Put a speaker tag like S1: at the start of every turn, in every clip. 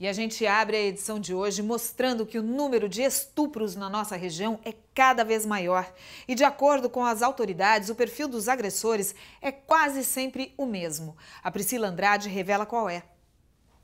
S1: E a gente abre a edição de hoje mostrando que o número de estupros na nossa região é cada vez maior. E de acordo com as autoridades, o perfil dos agressores é quase sempre o mesmo. A Priscila Andrade revela qual é.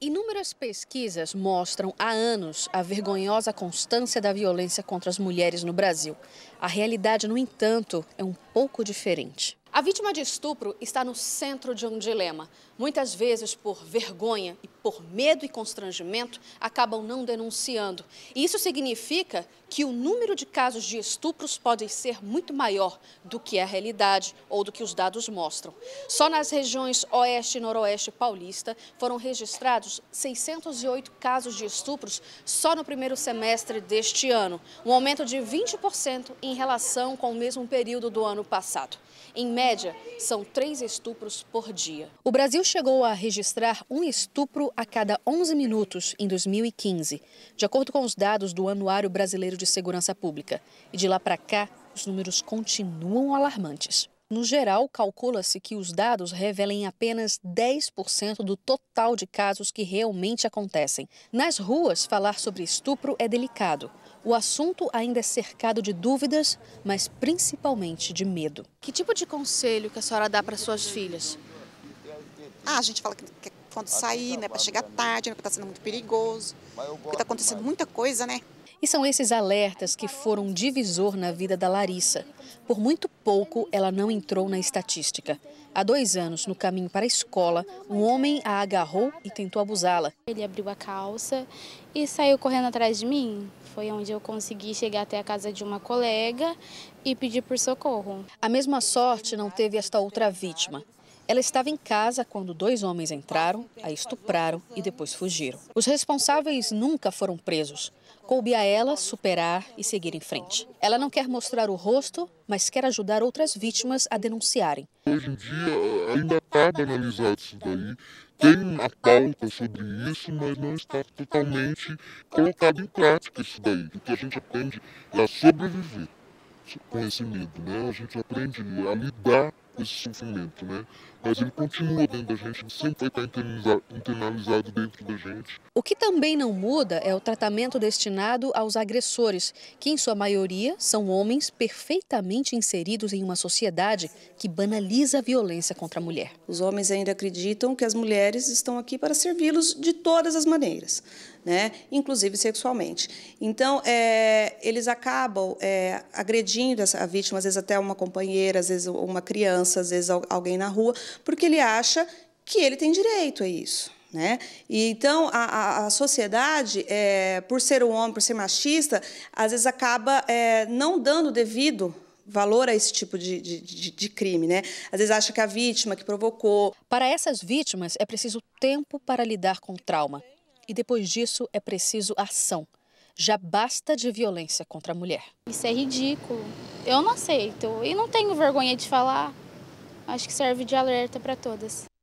S1: Inúmeras
S2: pesquisas mostram há anos a vergonhosa constância da violência contra as mulheres no Brasil. A realidade, no entanto, é um pouco diferente. A vítima de estupro está no centro de um dilema, muitas vezes por vergonha e por medo e constrangimento, acabam não denunciando. Isso significa que o número de casos de estupros pode ser muito maior do que a realidade ou do que os dados mostram. Só nas regiões Oeste e Noroeste paulista foram registrados 608 casos de estupros só no primeiro semestre deste ano, um aumento de 20% em relação com o mesmo período do ano passado. Em média, são três estupros por dia. O Brasil chegou a registrar um estupro a cada 11 minutos em 2015, de acordo com os dados do Anuário Brasileiro de Segurança Pública. E de lá para cá, os números continuam alarmantes. No geral, calcula-se que os dados revelem apenas 10% do total de casos que realmente acontecem. Nas ruas, falar sobre estupro é delicado. O assunto ainda é cercado de dúvidas, mas principalmente de medo. Que tipo de conselho que a senhora dá para suas filhas? Ah, a gente fala que quando sair, né? Para chegar tarde, né? Porque está sendo muito
S1: perigoso. Porque está acontecendo muita coisa,
S2: né? E são esses alertas que foram um divisor na vida da Larissa. Por muito pouco, ela não entrou na estatística. Há dois anos, no caminho para a escola, um homem a agarrou e tentou abusá-la. Ele abriu a calça e saiu correndo atrás de mim. Foi onde eu consegui chegar até a casa de uma colega e pedir por socorro. A mesma sorte não teve esta outra vítima. Ela estava em casa quando dois homens entraram, a estupraram e depois fugiram. Os responsáveis nunca foram presos. Coube a ela superar e seguir em frente. Ela não quer mostrar o rosto, mas quer ajudar outras vítimas a denunciarem. Hoje em dia ainda está banalizado isso daí. Tem uma pauta sobre isso, mas não está totalmente colocado em prática isso daí. O que a gente aprende é a sobreviver com esse medo, né? A gente aprende a lidar esse sofrimento, né? Mas ele continua dentro da gente, ele sempre vai estar internalizado dentro da gente. O que também não muda é o tratamento destinado aos agressores, que em sua maioria são homens perfeitamente inseridos em uma sociedade que banaliza a violência contra
S1: a mulher. Os homens ainda acreditam que as mulheres estão aqui para servi-los de todas as maneiras né? inclusive sexualmente. Então, é, eles acabam é, agredindo essa, a vítima, às vezes até uma companheira, às vezes uma criança, às vezes alguém na rua, porque ele acha que ele tem direito a isso. Né? E, então, a, a, a sociedade, é, por ser um homem, por ser machista, às vezes acaba é, não dando devido valor a esse tipo de, de, de, crime, né? Às vezes acha que a vítima
S2: que provocou. Para essas vítimas, é preciso tempo para lidar com o trauma. E depois disso é preciso ação. Já basta de violência contra a mulher. Isso é ridículo. Eu não aceito e não tenho vergonha de falar. Acho que serve de alerta para todas.